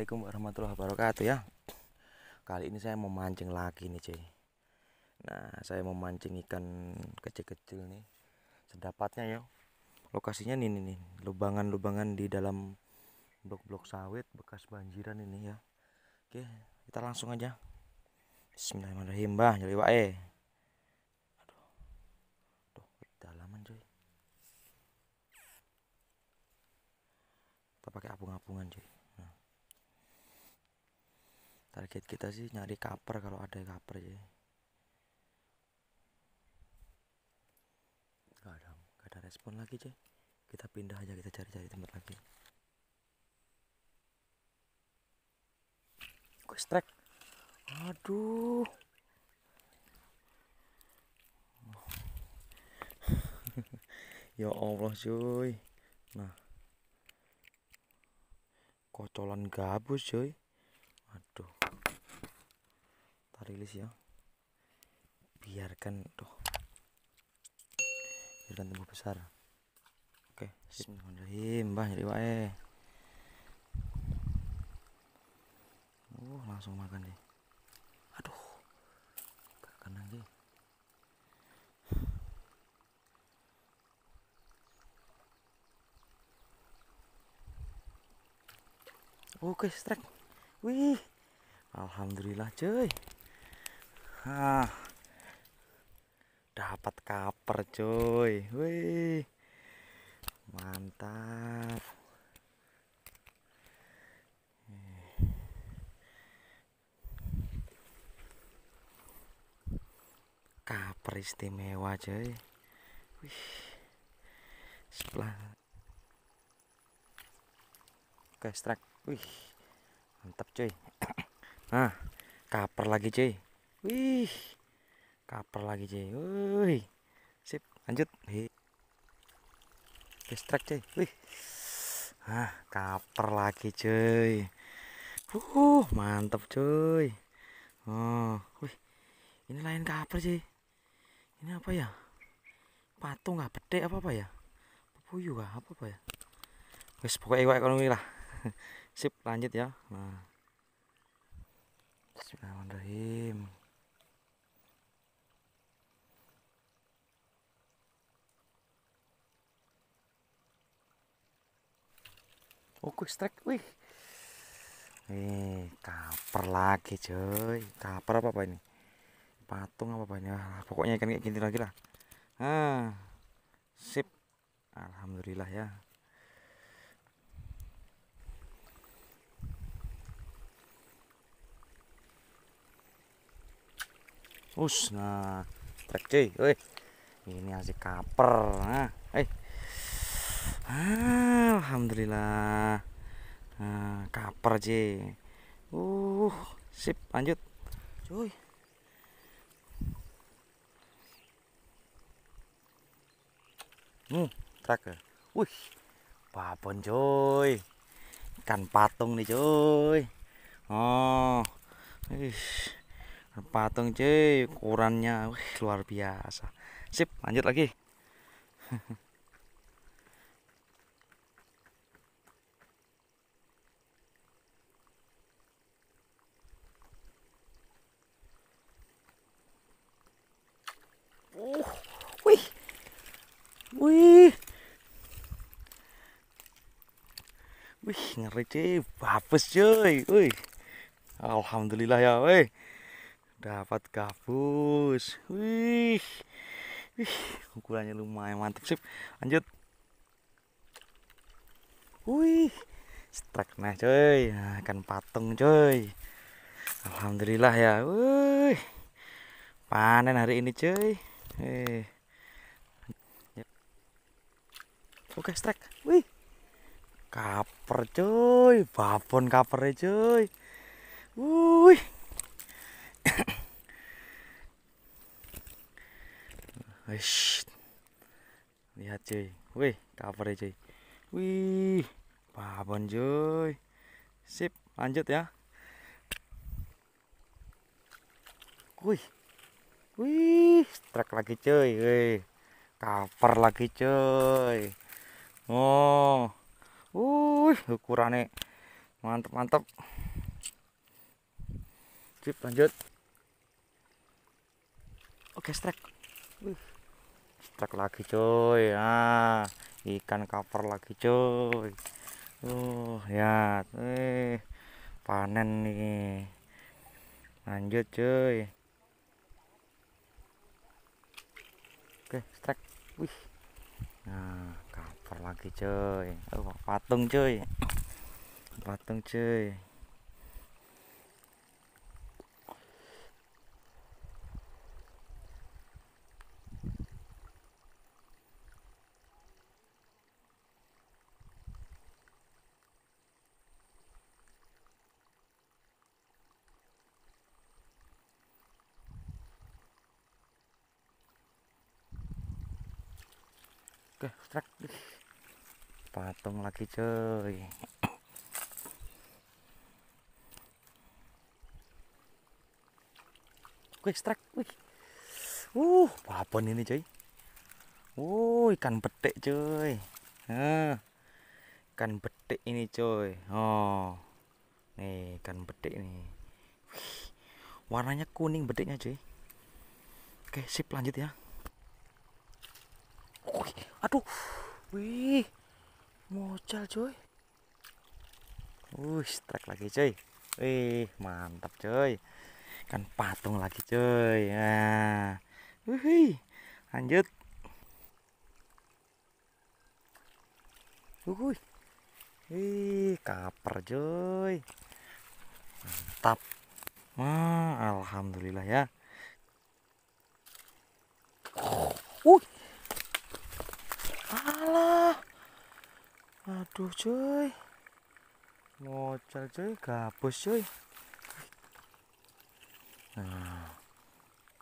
Assalamualaikum warahmatullahi wabarakatuh ya Kali ini saya mau mancing lagi nih cuy Nah saya mau mancing ikan kecil-kecil nih Sedapatnya ya Lokasinya nih nih, nih. Lubangan-lubangan di dalam blok-blok sawit bekas banjiran ini ya Oke kita langsung aja Bismillahirrahmanirrahim bah nyari wae eh. Aduh Aduh cuy Kita pakai apung-apungan cuy target kita sih nyari cover kalau ada cover ya Gak ada gak ada respon lagi cek kita pindah aja kita cari-cari tempat lagi gue strike aduh ya Allah cuy nah kocolan gabus cuy aduh rilis ya biarkan tuh biarkan tumbuh besar oke okay. Bismillahirrahmanirrahim mbah nyari wae uh langsung makan deh aduh gak kena lagi. Oke, okay, strike. Wih, alhamdulillah, cuy ah Dapat kaper, coy. Wih. Mantap. Kaper istimewa, coy. Wih. Sebelah. Oke, strike. Wih. Mantap, coy. Nah, kaper lagi, coy. Wih, kaper lagi cuy. Wih, sip, lanjut. Distract cuy. Wih, ah kaper lagi cuy. Uh, mantap cuy. Oh, wih, ini lain kaper cuy. Ini apa ya? Patung nggak bedek apa apa ya? Puyuh apa apa ya? Wih, pokoknya gue ekonomi lah. Sip, lanjut ya. Nah. Bismillahirrahmanirrahim. Oke, strike. Wih. Eh, kaper lagi, coy. Kaper apa apa ini? Patung apa banyak, Ah, pokoknya ikan kayak gini lagi lah. Ah. Sip. Alhamdulillah ya. Us, nah, trek cuy. Ini asik kaper. Nah, eh. Ah, alhamdulillah. Nah, kaper J. Uh, sip, lanjut. Cuy. Hmm, ya? Wih, babon coy. Ikan patung nih coy. Oh. Wih. Patung cuy, ukurannya wih, luar biasa. Sip, lanjut lagi. ngeri cuy coy, cuy wih alhamdulillah ya wih dapat gabus wih wih ukurannya lumayan mantap sip lanjut wih strike nah cuy akan nah, patung cuy alhamdulillah ya wih panen hari ini cuy eh Oke, okay, strike. Wih, Kaper cuy, babon kaper cuy. Wuih. wih Lihat cuy. Wih, kaper cuy. Wih, babon cuy. Sip, lanjut ya. Wih. Wih, trek lagi cuy. Wih. Kaper lagi cuy. Oh. Wih, ukurannya mantep-mantep. Sip, lanjut. Oke, strike. Wih. Strike lagi, coy. Nah, ikan kaper lagi, coy. Uh, ya, eh panen nih. Lanjut, coy. Oke, strike. Wih. Nah. Phật là cái chơi Ở Phật phá tung chơi Phá tung chơi Okay, strike. patung lagi cuy quick strike wih uh babon ini cuy uh ikan betik cuy nah, ikan betik ini cuy oh nih ikan betik nih warnanya kuning betiknya cuy oke sip lanjut ya wih, aduh wih Mucal cuy. Wih, strike lagi cuy. Wih, mantap cuy. Kan patung lagi cuy. Nah. Wih. Lanjut. Wih. Wih, kaper cuy. Mantap. Wah, alhamdulillah ya. Wih. Aduh cuy. Ngocel cuy, gabus cuy. Nah.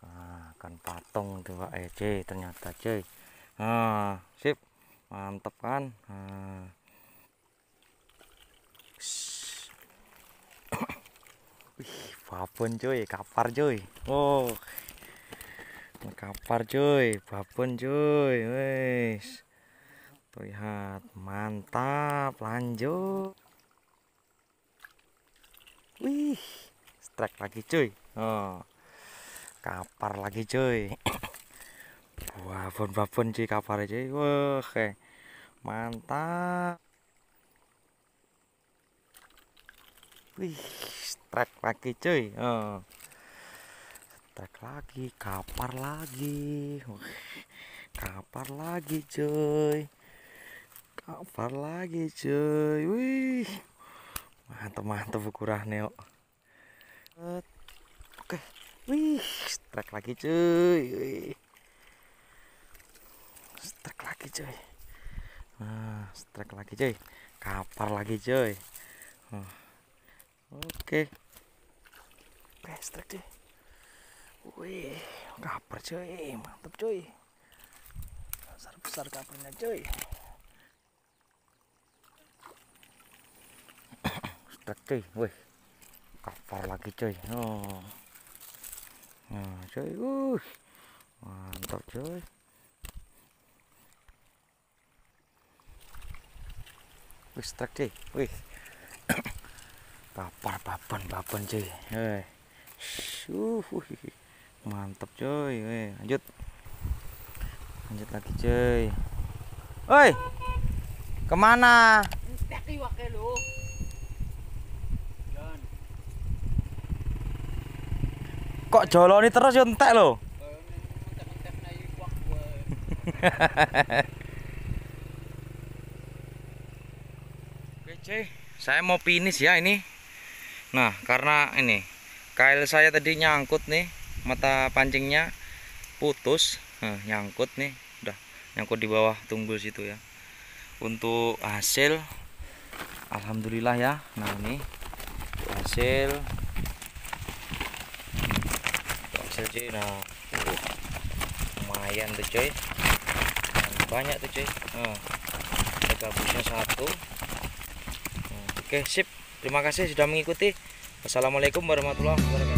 Ah, kan patung dua EC eh, ternyata cuy. Nah, sip. Mantep kan? Nah. Wih, babon cuy, kapar cuy. Oh. Kapar cuy, babon cuy. Wes lihat mantap lanjut wih strike lagi cuy oh kapar lagi cuy wah bon babon cuy kapar cuy wah okay. Eh, mantap wih strike lagi cuy oh strike lagi, kapar lagi, kapar lagi cuy. Far lagi cuy. Wih. mantep mantap neo, Oke. Wih, strike lagi cuy. Wih. Strike lagi cuy. Nah, strike lagi cuy. Kapar lagi cuy. Ah. Oke. Oke, strike cuy. Wih, kapar cuy. mantep cuy. Besar-besar kaparnya cuy. kampret cuy wih kapar lagi cuy oh nah cuy uh mantap cuy wih strike cuy wih kapar papan papan cuy hei uh mantap cuy wih lanjut lanjut lagi cuy woi kemana kok joloni terus yo entek lho. Oke, Saya mau finish ya ini. Nah, karena ini kail saya tadi nyangkut nih, mata pancingnya putus. Nah, nyangkut nih, udah nyangkut di bawah tunggul situ ya. Untuk hasil alhamdulillah ya. Nah, ini hasil hasil cuy nah uh, lumayan tuh cuy banyak tuh cuy nah, hmm. gabusnya satu nah, oke sip terima kasih sudah mengikuti wassalamualaikum warahmatullahi wabarakatuh